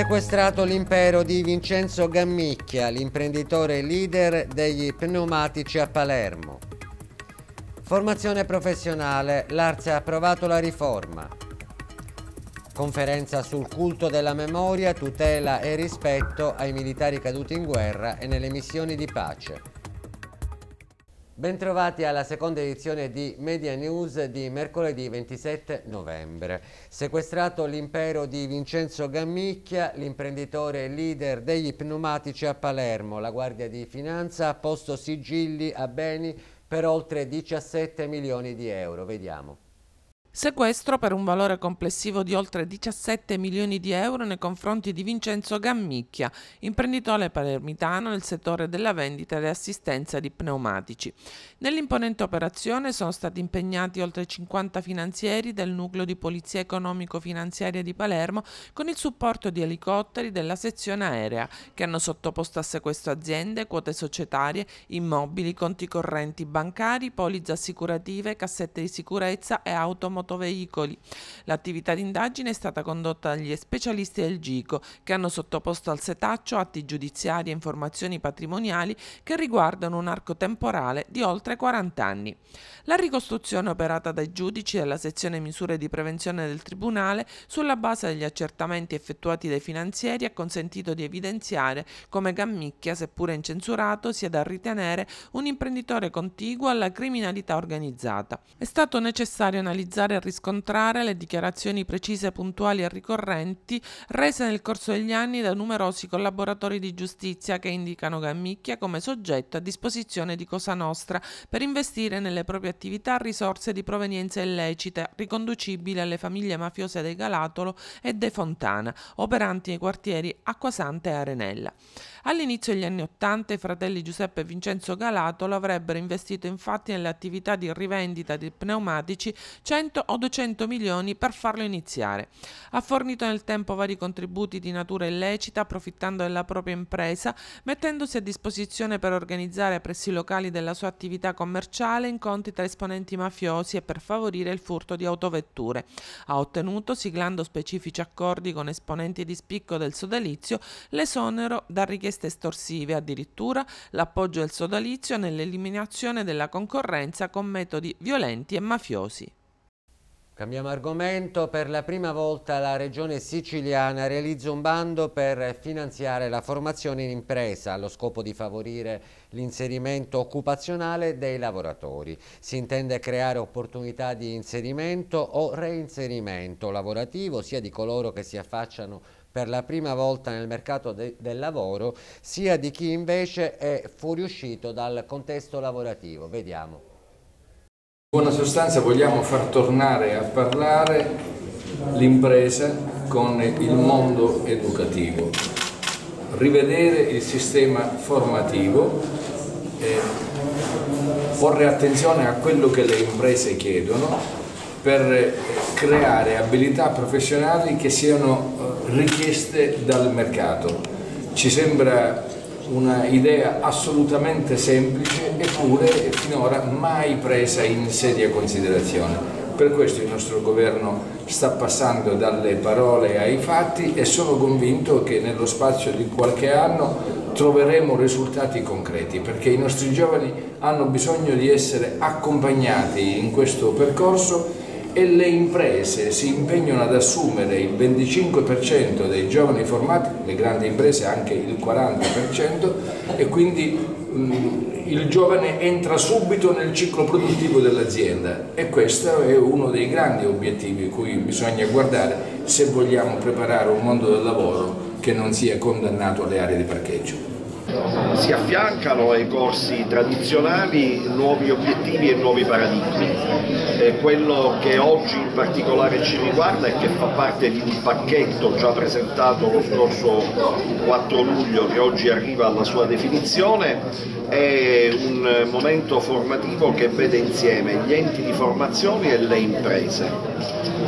Sequestrato l'impero di Vincenzo Gammicchia, l'imprenditore leader degli pneumatici a Palermo. Formazione professionale, l'Arse ha approvato la riforma. Conferenza sul culto della memoria, tutela e rispetto ai militari caduti in guerra e nelle missioni di pace. Bentrovati alla seconda edizione di Media News di mercoledì 27 novembre. Sequestrato l'impero di Vincenzo Gammicchia, l'imprenditore leader degli pneumatici a Palermo, la Guardia di Finanza ha posto sigilli a beni per oltre 17 milioni di euro. Vediamo. Sequestro per un valore complessivo di oltre 17 milioni di euro nei confronti di Vincenzo Gammicchia, imprenditore palermitano nel settore della vendita e assistenza di pneumatici. Nell'imponente operazione sono stati impegnati oltre 50 finanzieri del nucleo di Polizia Economico-Finanziaria di Palermo con il supporto di elicotteri della sezione aerea, che hanno sottoposto a sequestro aziende, quote societarie, immobili, conti correnti bancari, polizze assicurative, cassette di sicurezza e automobili motoveicoli. L'attività d'indagine è stata condotta dagli specialisti del GICO che hanno sottoposto al setaccio atti giudiziari e informazioni patrimoniali che riguardano un arco temporale di oltre 40 anni. La ricostruzione operata dai giudici della sezione misure di prevenzione del Tribunale sulla base degli accertamenti effettuati dai finanzieri ha consentito di evidenziare come Gammicchia, seppure incensurato, sia da ritenere un imprenditore contiguo alla criminalità organizzata. È stato necessario analizzare e riscontrare le dichiarazioni precise, puntuali e ricorrenti rese nel corso degli anni da numerosi collaboratori di giustizia che indicano Gammicchia come soggetto a disposizione di Cosa Nostra per investire nelle proprie attività risorse di provenienza illecita riconducibili alle famiglie mafiose dei Galatolo e De Fontana, operanti nei quartieri Acquasante e Arenella. All'inizio degli anni Ottanta i fratelli Giuseppe e Vincenzo Galato lo avrebbero investito infatti nelle attività di rivendita di pneumatici 100 o 200 milioni per farlo iniziare. Ha fornito nel tempo vari contributi di natura illecita approfittando della propria impresa, mettendosi a disposizione per organizzare presso i locali della sua attività commerciale incontri tra esponenti mafiosi e per favorire il furto di autovetture. Ha ottenuto, siglando specifici accordi con esponenti di spicco del sodalizio, l'esonero da richiesta richieste estorsive, addirittura l'appoggio del sodalizio nell'eliminazione della concorrenza con metodi violenti e mafiosi. Cambiamo argomento, per la prima volta la regione siciliana realizza un bando per finanziare la formazione in impresa allo scopo di favorire l'inserimento occupazionale dei lavoratori. Si intende creare opportunità di inserimento o reinserimento lavorativo sia di coloro che si affacciano per la prima volta nel mercato de del lavoro, sia di chi invece è fuoriuscito dal contesto lavorativo. Vediamo. In buona sostanza vogliamo far tornare a parlare l'impresa con il mondo educativo, rivedere il sistema formativo, porre attenzione a quello che le imprese chiedono per eh, creare abilità professionali che siano eh, richieste dal mercato. Ci sembra una idea assolutamente semplice eppure finora mai presa in seria considerazione. Per questo il nostro governo sta passando dalle parole ai fatti e sono convinto che nello spazio di qualche anno troveremo risultati concreti perché i nostri giovani hanno bisogno di essere accompagnati in questo percorso e le imprese si impegnano ad assumere il 25% dei giovani formati, le grandi imprese anche il 40% e quindi mm, il giovane entra subito nel ciclo produttivo dell'azienda e questo è uno dei grandi obiettivi cui bisogna guardare se vogliamo preparare un mondo del lavoro che non sia condannato alle aree di parcheggio si affiancano ai corsi tradizionali nuovi obiettivi e nuovi paradigmi. E quello che oggi in particolare ci riguarda e che fa parte di un pacchetto già presentato lo scorso 4 luglio che oggi arriva alla sua definizione è un momento formativo che vede insieme gli enti di formazione e le imprese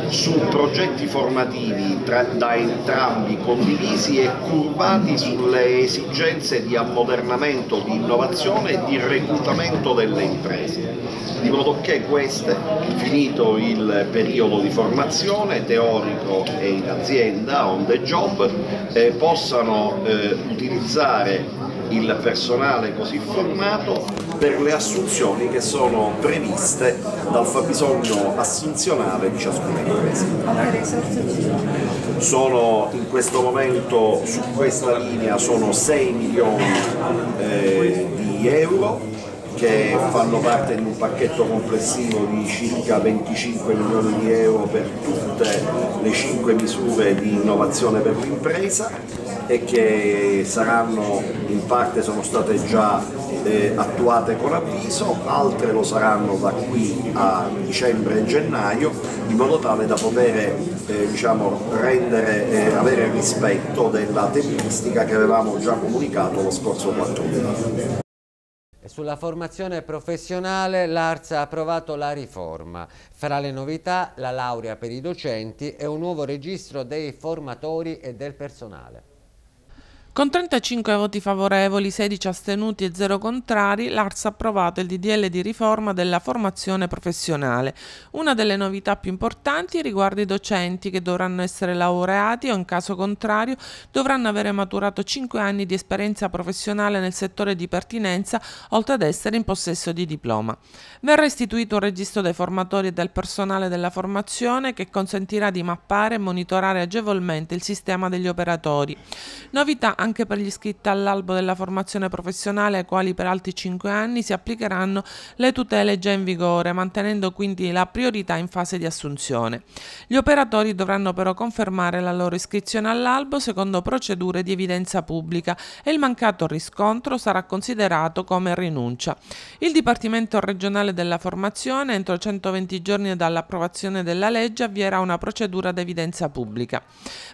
su progetti formativi tra, da entrambi condivisi e curvati sulle esigenze di ammodernamento, di innovazione e di reclutamento delle imprese, di modo che queste, finito il periodo di formazione teorico e in azienda, on the job, eh, possano eh, utilizzare il personale così formato per le assunzioni che sono previste dal fabbisogno assunzionale di ciascuna impresa. Sono in questo momento su questa linea sono 6 milioni eh, di euro che fanno parte di un pacchetto complessivo di circa 25 milioni di euro per tutte le 5 misure di innovazione per l'impresa e che saranno in parte sono state già eh, attuate con avviso, altre lo saranno da qui a dicembre e gennaio, in modo tale da poter eh, diciamo, rendere, eh, avere rispetto della tempistica che avevamo già comunicato lo scorso 4 luglio. Sulla formazione professionale l'ARS ha approvato la riforma. Fra le novità la laurea per i docenti e un nuovo registro dei formatori e del personale. Con 35 voti favorevoli, 16 astenuti e 0 contrari, l'Arsa ha approvato il DDL di riforma della formazione professionale. Una delle novità più importanti riguarda i docenti che dovranno essere laureati o in caso contrario dovranno avere maturato 5 anni di esperienza professionale nel settore di pertinenza, oltre ad essere in possesso di diploma. Verrà istituito un registro dei formatori e del personale della formazione che consentirà di mappare e monitorare agevolmente il sistema degli operatori. Novità anche per gli iscritti all'albo della formazione professionale, ai quali per altri 5 anni si applicheranno le tutele già in vigore, mantenendo quindi la priorità in fase di assunzione. Gli operatori dovranno però confermare la loro iscrizione all'albo secondo procedure di evidenza pubblica e il mancato riscontro sarà considerato come rinuncia. Il Dipartimento regionale della formazione, entro 120 giorni dall'approvazione della legge, avvierà una procedura di evidenza pubblica.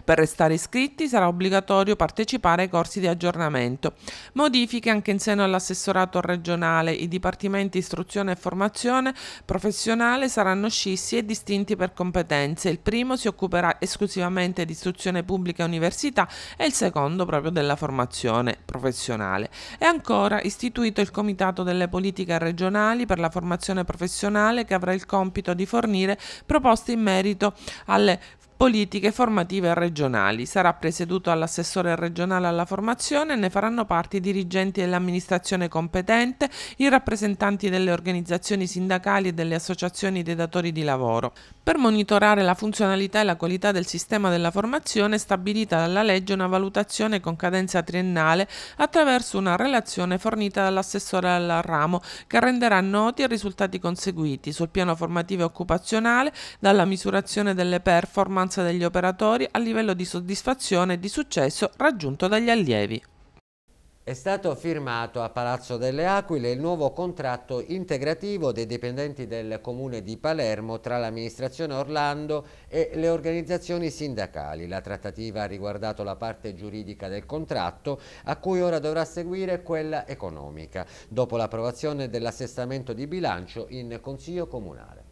Per restare iscritti sarà obbligatorio partecipare effettuare corsi di aggiornamento. Modifiche anche in seno all'assessorato regionale, i dipartimenti istruzione e formazione professionale saranno scissi e distinti per competenze. Il primo si occuperà esclusivamente di istruzione pubblica e università e il secondo proprio della formazione professionale. E ancora istituito il Comitato delle politiche regionali per la formazione professionale che avrà il compito di fornire proposte in merito alle politiche formative regionali. Sarà presieduto all'assessore regionale alla formazione e ne faranno parte i dirigenti dell'amministrazione competente, i rappresentanti delle organizzazioni sindacali e delle associazioni dei datori di lavoro. Per monitorare la funzionalità e la qualità del sistema della formazione è stabilita dalla legge una valutazione con cadenza triennale attraverso una relazione fornita dall'assessore al ramo che renderà noti i risultati conseguiti sul piano formativo e occupazionale, dalla misurazione delle performance performance degli operatori al livello di soddisfazione e di successo raggiunto dagli allievi. È stato firmato a Palazzo delle Aquile il nuovo contratto integrativo dei dipendenti del Comune di Palermo tra l'amministrazione Orlando e le organizzazioni sindacali. La trattativa ha riguardato la parte giuridica del contratto a cui ora dovrà seguire quella economica dopo l'approvazione dell'assestamento di bilancio in Consiglio Comunale.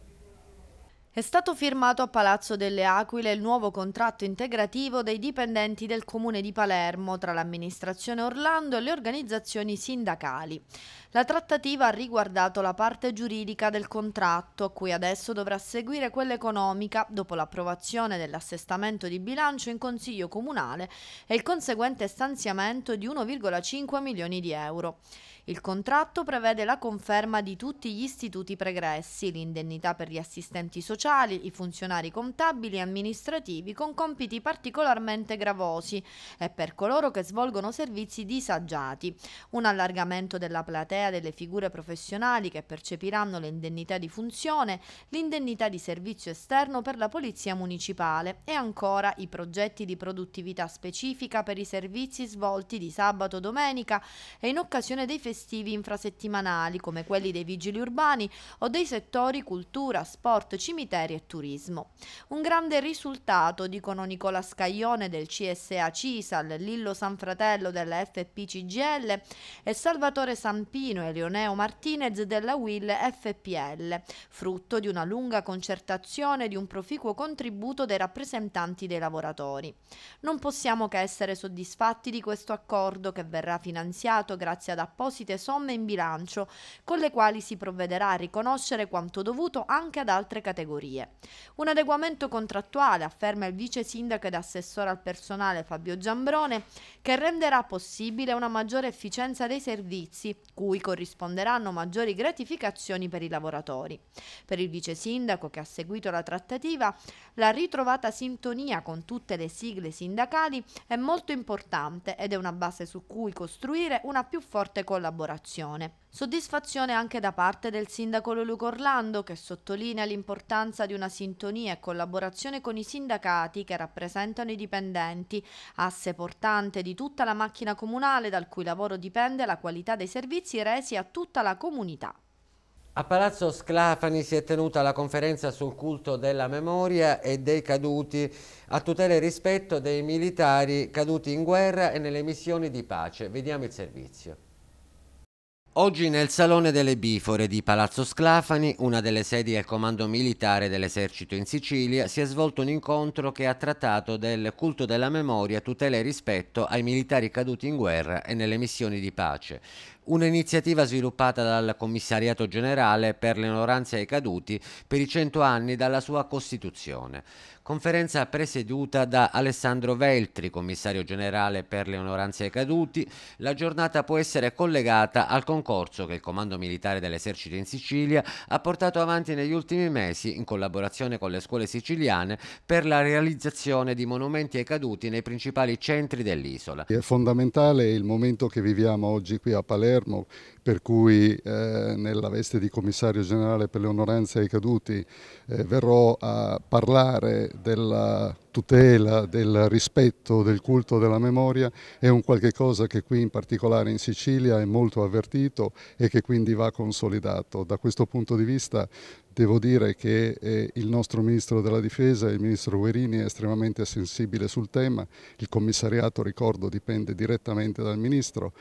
È stato firmato a Palazzo delle Aquile il nuovo contratto integrativo dei dipendenti del Comune di Palermo tra l'amministrazione Orlando e le organizzazioni sindacali. La trattativa ha riguardato la parte giuridica del contratto, a cui adesso dovrà seguire quella economica dopo l'approvazione dell'assestamento di bilancio in Consiglio Comunale e il conseguente stanziamento di 1,5 milioni di euro. Il contratto prevede la conferma di tutti gli istituti pregressi, l'indennità per gli assistenti sociali, sociali, i funzionari contabili e amministrativi con compiti particolarmente gravosi e per coloro che svolgono servizi disagiati. Un allargamento della platea delle figure professionali che percepiranno le indennità di funzione, l'indennità di servizio esterno per la Polizia Municipale e ancora i progetti di produttività specifica per i servizi svolti di sabato, domenica e in occasione dei festivi infrasettimanali come quelli dei vigili urbani o dei settori cultura, sport, cimitero Cimiteri e Turismo. Un grande risultato, dicono Nicola Scaglione del CSA Cisal, Lillo Sanfratello della FPCGL e Salvatore Sampino e Leoneo Martinez della WIL FPL, frutto di una lunga concertazione e di un proficuo contributo dei rappresentanti dei lavoratori. Non possiamo che essere soddisfatti di questo accordo che verrà finanziato grazie ad apposite somme in bilancio con le quali si provvederà a riconoscere quanto dovuto anche ad altre categorie categorie. Un adeguamento contrattuale, afferma il vice sindaco ed assessore al personale Fabio Giambrone, che renderà possibile una maggiore efficienza dei servizi, cui corrisponderanno maggiori gratificazioni per i lavoratori. Per il vice sindaco che ha seguito la trattativa, la ritrovata sintonia con tutte le sigle sindacali è molto importante ed è una base su cui costruire una più forte collaborazione. Soddisfazione anche da parte del sindaco Loluco Orlando che sottolinea l'importanza mancanza di una sintonia e collaborazione con i sindacati che rappresentano i dipendenti, asse portante di tutta la macchina comunale dal cui lavoro dipende la qualità dei servizi resi a tutta la comunità. A Palazzo Sclafani si è tenuta la conferenza sul culto della memoria e dei caduti a tutela e rispetto dei militari caduti in guerra e nelle missioni di pace. Vediamo il servizio. Oggi nel Salone delle Bifore di Palazzo Sclafani, una delle sedi del Comando Militare dell'Esercito in Sicilia, si è svolto un incontro che ha trattato del culto della memoria, tutela e rispetto ai militari caduti in guerra e nelle missioni di pace un'iniziativa sviluppata dal Commissariato Generale per le Onoranze ai Caduti per i cento anni dalla sua costituzione. Conferenza presieduta da Alessandro Veltri, Commissario Generale per le Onoranze ai Caduti, la giornata può essere collegata al concorso che il Comando Militare dell'Esercito in Sicilia ha portato avanti negli ultimi mesi in collaborazione con le scuole siciliane per la realizzazione di monumenti ai caduti nei principali centri dell'isola. È fondamentale il momento che viviamo oggi qui a Palermo Palermo, per cui eh, nella veste di commissario generale per le onoranze ai caduti eh, verrò a parlare della tutela, del rispetto, del culto della memoria, è un qualche cosa che qui in particolare in Sicilia è molto avvertito e che quindi va consolidato. Da questo punto di vista devo dire che eh, il nostro Ministro della Difesa, il Ministro Guerini, è estremamente sensibile sul tema, il commissariato, ricordo, dipende direttamente dal Ministro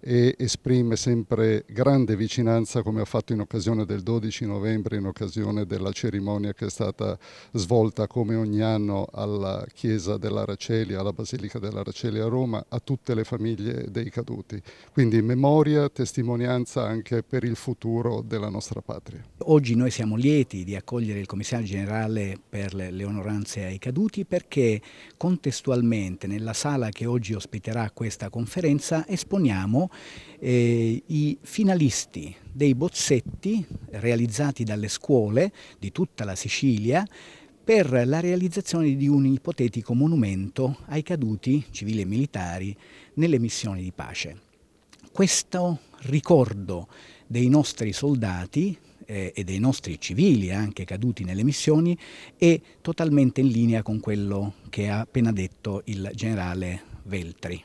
e esprime sempre grande vicinanza come ha fatto in occasione del 12 novembre, in occasione della cerimonia che è stata svolta come ogni anno alla chiesa dell'Araceli, alla Basilica dell'Araceli a Roma, a tutte le famiglie dei caduti. Quindi memoria, testimonianza anche per il futuro della nostra patria. Oggi noi siamo lieti di accogliere il commissario generale per le onoranze ai caduti perché contestualmente nella sala che oggi ospiterà questa conferenza esponiamo eh, i finalisti dei bozzetti realizzati dalle scuole di tutta la Sicilia per la realizzazione di un ipotetico monumento ai caduti civili e militari nelle missioni di pace. Questo ricordo dei nostri soldati eh, e dei nostri civili eh, anche caduti nelle missioni è totalmente in linea con quello che ha appena detto il generale Veltri.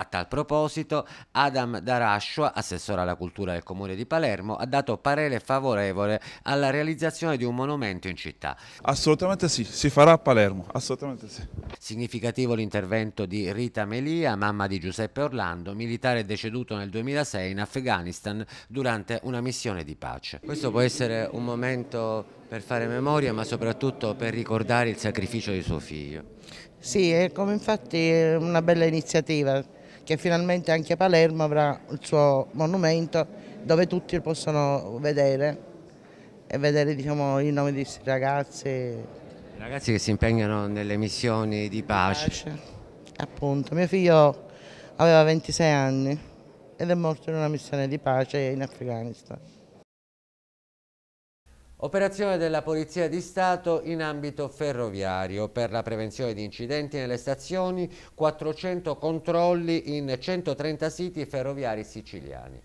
A tal proposito, Adam Darascio, assessore alla cultura del comune di Palermo, ha dato parere favorevole alla realizzazione di un monumento in città. Assolutamente sì, si farà a Palermo, assolutamente sì. Significativo l'intervento di Rita Melia, mamma di Giuseppe Orlando, militare deceduto nel 2006 in Afghanistan durante una missione di pace. Questo può essere un momento per fare memoria ma soprattutto per ricordare il sacrificio di suo figlio. Sì, è come infatti una bella iniziativa che finalmente anche Palermo avrà il suo monumento dove tutti possono vedere e vedere diciamo, i nomi di questi ragazzi. Ragazzi che si impegnano nelle missioni di pace. pace. Appunto, mio figlio aveva 26 anni ed è morto in una missione di pace in Afghanistan. Operazione della Polizia di Stato in ambito ferroviario per la prevenzione di incidenti nelle stazioni, 400 controlli in 130 siti ferroviari siciliani.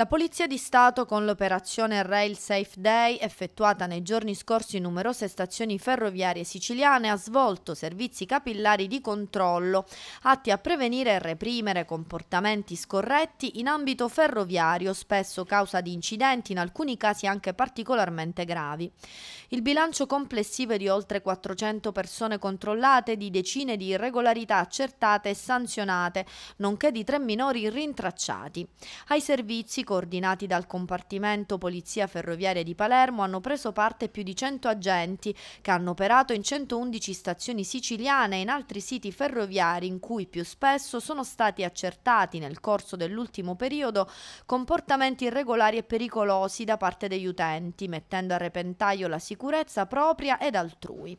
La Polizia di Stato con l'operazione Rail Safe Day effettuata nei giorni scorsi in numerose stazioni ferroviarie siciliane ha svolto servizi capillari di controllo atti a prevenire e reprimere comportamenti scorretti in ambito ferroviario, spesso causa di incidenti, in alcuni casi anche particolarmente gravi. Il bilancio complessivo è di oltre 400 persone controllate, di decine di irregolarità accertate e sanzionate, nonché di tre minori rintracciati. Ai servizi coordinati dal compartimento Polizia Ferroviaria di Palermo, hanno preso parte più di 100 agenti che hanno operato in 111 stazioni siciliane e in altri siti ferroviari in cui più spesso sono stati accertati nel corso dell'ultimo periodo comportamenti irregolari e pericolosi da parte degli utenti, mettendo a repentaglio la sicurezza propria ed altrui.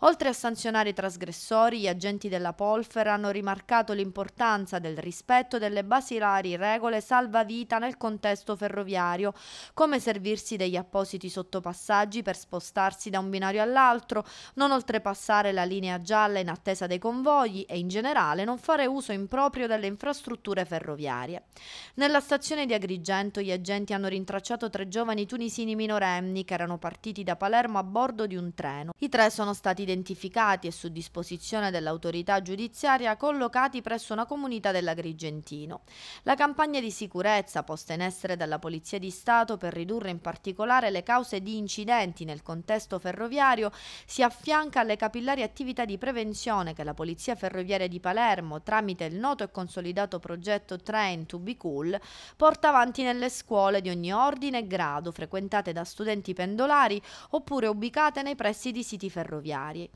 Oltre a sanzionare i trasgressori, gli agenti della Polfer hanno rimarcato l'importanza del rispetto delle basilari regole salvavita nel contesto contesto ferroviario, come servirsi degli appositi sottopassaggi per spostarsi da un binario all'altro, non oltrepassare la linea gialla in attesa dei convogli e in generale non fare uso improprio delle infrastrutture ferroviarie. Nella stazione di Agrigento gli agenti hanno rintracciato tre giovani tunisini minorenni che erano partiti da Palermo a bordo di un treno. I tre sono stati identificati e su disposizione dell'autorità giudiziaria collocati presso una comunità dell'Agrigentino. La campagna di sicurezza posta poste in essere dalla Polizia di Stato per ridurre in particolare le cause di incidenti nel contesto ferroviario si affianca alle capillari attività di prevenzione che la Polizia Ferroviaria di Palermo, tramite il noto e consolidato progetto Train to Be Cool, porta avanti nelle scuole di ogni ordine e grado, frequentate da studenti pendolari oppure ubicate nei pressi di siti ferroviari.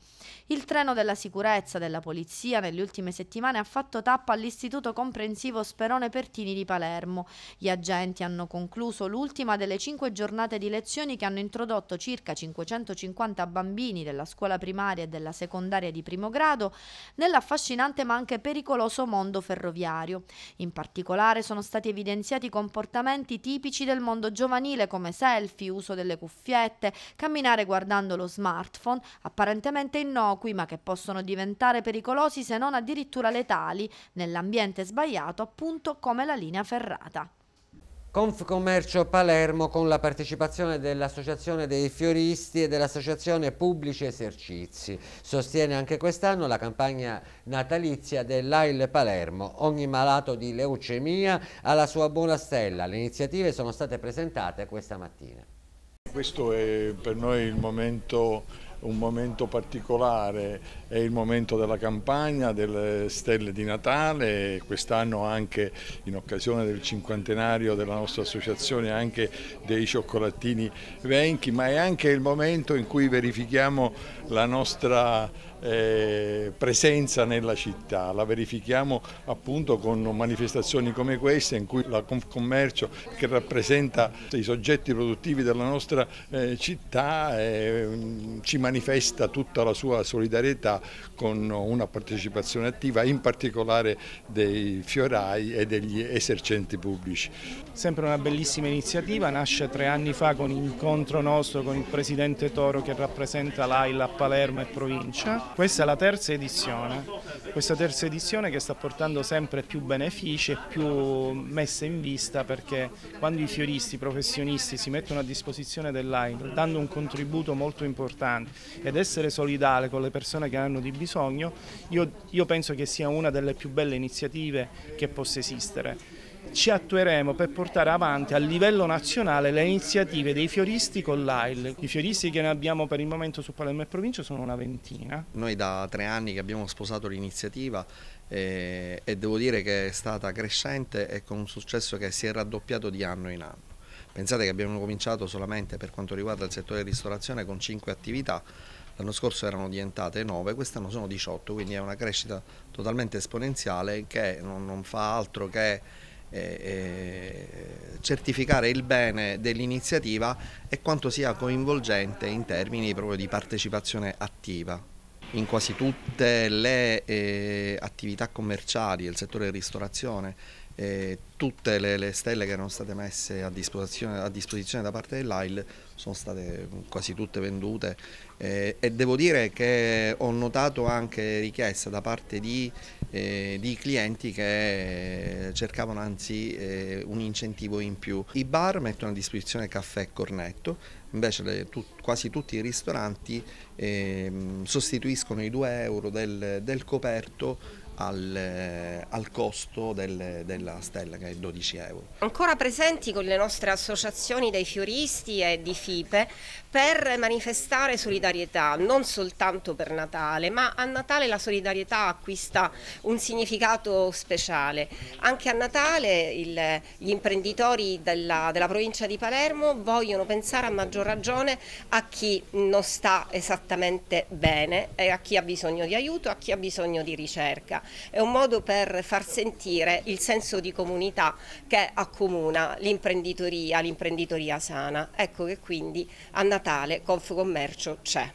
Il treno della sicurezza della Polizia nelle ultime settimane ha fatto tappa all'Istituto Comprensivo Sperone Pertini di Palermo. Gli agenti hanno concluso l'ultima delle cinque giornate di lezioni che hanno introdotto circa 550 bambini della scuola primaria e della secondaria di primo grado nell'affascinante ma anche pericoloso mondo ferroviario. In particolare sono stati evidenziati comportamenti tipici del mondo giovanile come selfie, uso delle cuffiette, camminare guardando lo smartphone, apparentemente innocui ma che possono diventare pericolosi se non addirittura letali nell'ambiente sbagliato appunto come la linea ferrata. Confcommercio Palermo con la partecipazione dell'Associazione dei Fioristi e dell'Associazione Pubblici Esercizi. Sostiene anche quest'anno la campagna natalizia dell'AIL Palermo. Ogni malato di leucemia ha la sua buona stella. Le iniziative sono state presentate questa mattina. Questo è per noi il momento un momento particolare è il momento della campagna, delle stelle di Natale, quest'anno anche in occasione del cinquantenario della nostra associazione anche dei cioccolatini venchi, ma è anche il momento in cui verifichiamo la nostra eh, presenza nella città, la verifichiamo appunto con manifestazioni come queste in cui la Confcommercio che rappresenta i soggetti produttivi della nostra eh, città eh, ci manifesta tutta la sua solidarietà con una partecipazione attiva in particolare dei fiorai e degli esercenti pubblici. Sempre una bellissima iniziativa, nasce tre anni fa con incontro nostro con il presidente Toro che rappresenta l'AIL a Palermo e provincia questa è la terza edizione, questa terza edizione che sta portando sempre più benefici e più messe in vista perché quando i fioristi, i professionisti si mettono a disposizione dell'AIL dando un contributo molto importante ed essere solidale con le persone che hanno di bisogno, io, io penso che sia una delle più belle iniziative che possa esistere ci attueremo per portare avanti a livello nazionale le iniziative dei fioristi con l'AIL. I fioristi che ne abbiamo per il momento su Palermo e provincia sono una ventina. Noi da tre anni che abbiamo sposato l'iniziativa eh, e devo dire che è stata crescente e con un successo che si è raddoppiato di anno in anno. Pensate che abbiamo cominciato solamente per quanto riguarda il settore ristorazione con 5 attività, l'anno scorso erano diventate 9, quest'anno sono 18, quindi è una crescita totalmente esponenziale che non, non fa altro che eh, eh, certificare il bene dell'iniziativa e quanto sia coinvolgente in termini proprio di partecipazione attiva in quasi tutte le eh, attività commerciali del settore ristorazione eh, tutte le, le, stelle che erano state messe a disposizione, a disposizione da parte dell'AIL sono state quasi tutte vendute eh, e devo dire che ho notato anche richieste da parte di, eh, di clienti che eh, cercavano anzi eh, un incentivo in più. I bar mettono a disposizione caffè e cornetto, invece le, tu, quasi tutti i ristoranti ehm, sostituiscono i 2 euro del, del coperto al, eh, al costo del, della stella che è 12 euro. Ancora presenti con le nostre associazioni dei fioristi e di FIPE per manifestare solidarietà non soltanto per Natale ma a Natale la solidarietà acquista un significato speciale. Anche a Natale il, gli imprenditori della, della provincia di Palermo vogliono pensare a maggior ragione a chi non sta esattamente bene, e a chi ha bisogno di aiuto, a chi ha bisogno di ricerca è un modo per far sentire il senso di comunità che accomuna l'imprenditoria, l'imprenditoria sana. Ecco che quindi a Natale Confcommercio c'è.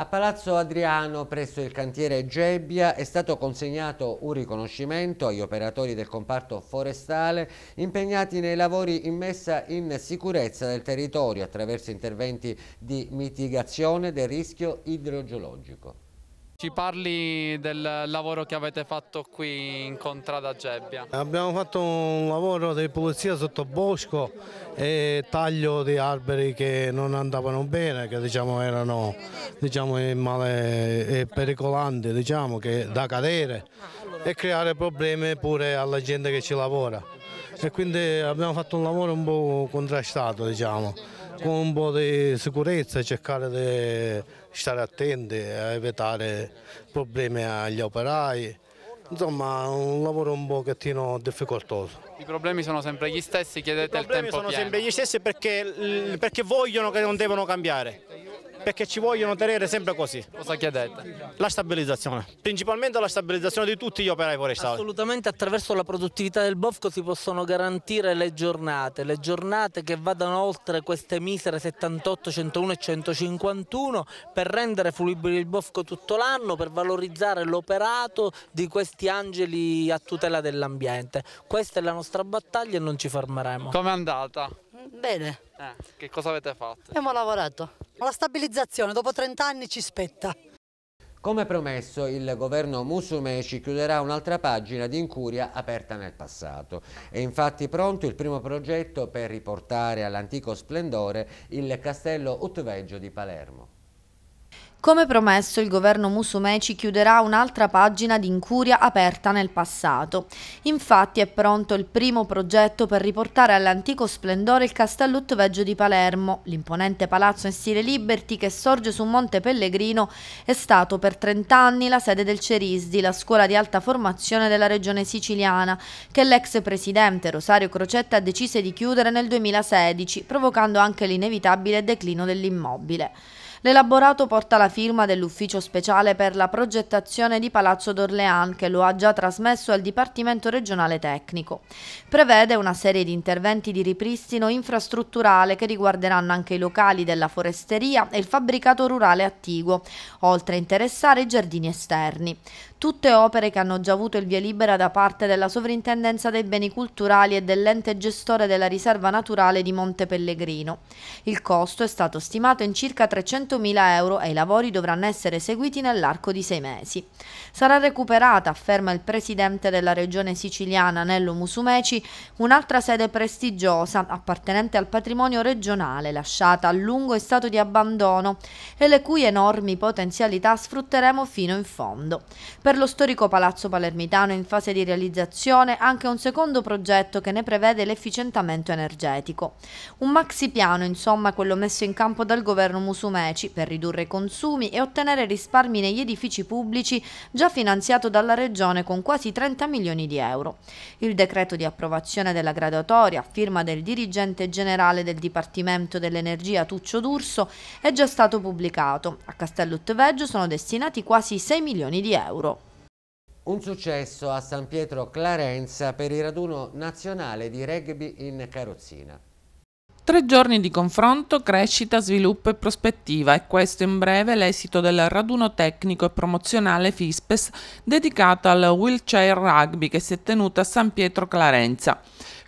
A Palazzo Adriano, presso il cantiere Gebbia, è stato consegnato un riconoscimento agli operatori del comparto forestale impegnati nei lavori in messa in sicurezza del territorio attraverso interventi di mitigazione del rischio idrogeologico. Ci parli del lavoro che avete fatto qui in Contrada Gebbia? Abbiamo fatto un lavoro di pulizia sotto bosco e taglio di alberi che non andavano bene, che diciamo erano diciamo, male, eh, pericolanti, diciamo, da cadere e creare problemi pure alla gente che ci lavora. E quindi abbiamo fatto un lavoro un po' contrastato, diciamo con un po' di sicurezza, cercare di stare attenti, a evitare problemi agli operai. Insomma, un lavoro un pochettino difficoltoso. I problemi sono sempre gli stessi, chiedete il tempo sono pieno. sono sempre gli stessi perché, perché vogliono che non devono cambiare perché ci vogliono tenere sempre così. Cosa chiedete? La stabilizzazione, principalmente la stabilizzazione di tutti gli operai forestali. Assolutamente attraverso la produttività del Bofco si possono garantire le giornate, le giornate che vadano oltre queste misere 78, 101 e 151 per rendere fruibile il Bofco tutto l'anno, per valorizzare l'operato di questi angeli a tutela dell'ambiente. Questa è la nostra battaglia e non ci fermeremo. Com'è andata? Bene. Eh, che cosa avete fatto? Abbiamo lavorato. La stabilizzazione dopo 30 anni ci spetta. Come promesso, il governo Musumeci chiuderà un'altra pagina di incuria aperta nel passato. È infatti pronto il primo progetto per riportare all'antico splendore il castello Utveggio di Palermo. Come promesso, il governo Musumeci chiuderà un'altra pagina di incuria aperta nel passato. Infatti è pronto il primo progetto per riportare all'antico splendore il Castellutto Veggio di Palermo. L'imponente palazzo in stile Liberty che sorge su Monte Pellegrino è stato per 30 anni la sede del Cerisdi, la scuola di alta formazione della regione siciliana, che l'ex presidente Rosario Crocetta decise di chiudere nel 2016, provocando anche l'inevitabile declino dell'immobile. L'elaborato porta la firma dell'Ufficio speciale per la progettazione di Palazzo d'Orléans che lo ha già trasmesso al Dipartimento regionale tecnico. Prevede una serie di interventi di ripristino infrastrutturale che riguarderanno anche i locali della foresteria e il fabbricato rurale attiguo, oltre a interessare i giardini esterni tutte opere che hanno già avuto il via libera da parte della Sovrintendenza dei Beni Culturali e dell'ente gestore della riserva naturale di Monte Pellegrino. Il costo è stato stimato in circa 300.000 euro e i lavori dovranno essere eseguiti nell'arco di sei mesi. Sarà recuperata, afferma il presidente della regione siciliana Nello Musumeci, un'altra sede prestigiosa appartenente al patrimonio regionale, lasciata a lungo in stato di abbandono e le cui enormi potenzialità sfrutteremo fino in fondo. Per lo storico Palazzo Palermitano in fase di realizzazione anche un secondo progetto che ne prevede l'efficientamento energetico. Un maxi piano, insomma, quello messo in campo dal governo Musumeci per ridurre i consumi e ottenere risparmi negli edifici pubblici già finanziato dalla Regione con quasi 30 milioni di euro. Il decreto di approvazione della graduatoria, firma del dirigente generale del Dipartimento dell'Energia Tuccio D'Urso, è già stato pubblicato. A Castello sono destinati quasi 6 milioni di euro. Un successo a San Pietro Clarenza per il raduno nazionale di rugby in carrozzina. Tre giorni di confronto, crescita, sviluppo e prospettiva e questo in breve l'esito del raduno tecnico e promozionale FISPES dedicato al wheelchair rugby che si è tenuto a San Pietro Clarenza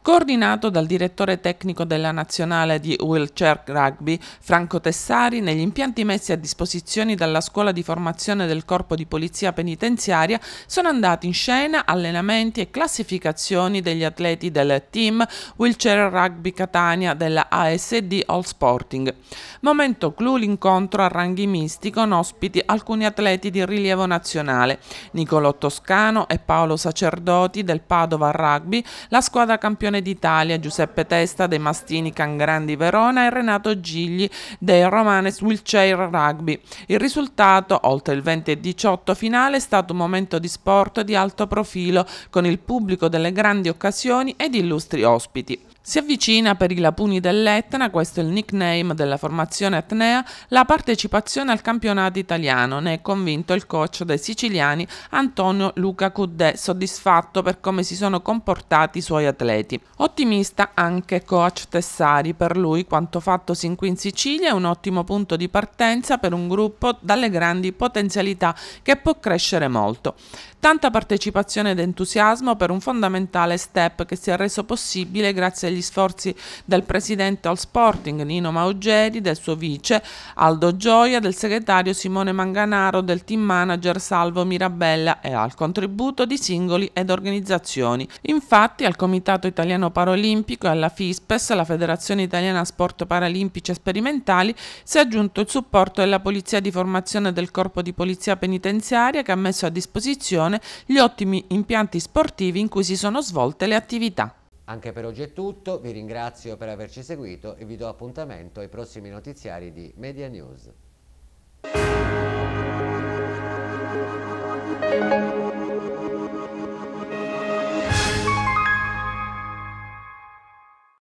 coordinato dal direttore tecnico della nazionale di wheelchair rugby, Franco Tessari, negli impianti messi a disposizione dalla scuola di formazione del Corpo di Polizia Penitenziaria, sono andati in scena allenamenti e classificazioni degli atleti del team wheelchair rugby Catania della ASD All Sporting. Momento clou l'incontro a Ranghi Misti con ospiti alcuni atleti di rilievo nazionale, Nicolò Toscano e Paolo Sacerdoti del Padova Rugby, la squadra campionata campione d'Italia Giuseppe Testa dei Mastini Cangrandi Verona e Renato Gigli dei Romanes Wheelchair Rugby. Il risultato, oltre il 20-18 finale, è stato un momento di sport di alto profilo con il pubblico delle grandi occasioni ed illustri ospiti. Si avvicina per i Lapuni dell'Etna, questo è il nickname della formazione Atnea, la partecipazione al campionato italiano. Ne è convinto il coach dei siciliani Antonio Luca Cuddè, soddisfatto per come si sono comportati i suoi atleti. Ottimista anche coach Tessari, per lui quanto fatto sin qui in Sicilia è un ottimo punto di partenza per un gruppo dalle grandi potenzialità che può crescere molto. Tanta partecipazione ed entusiasmo per un fondamentale step che si è reso possibile grazie agli sforzi del presidente All Sporting Nino Maugeri, del suo vice Aldo Gioia, del segretario Simone Manganaro, del team manager Salvo Mirabella e al contributo di singoli ed organizzazioni. Infatti al Comitato Italiano Paralimpico e alla FISPES, la Federazione Italiana Sport Paralimpici Sperimentali, si è aggiunto il supporto della Polizia di Formazione del Corpo di Polizia Penitenziaria che ha messo a disposizione disposizione gli ottimi impianti sportivi in cui si sono svolte le attività. Anche per oggi è tutto, vi ringrazio per averci seguito e vi do appuntamento ai prossimi notiziari di Media News.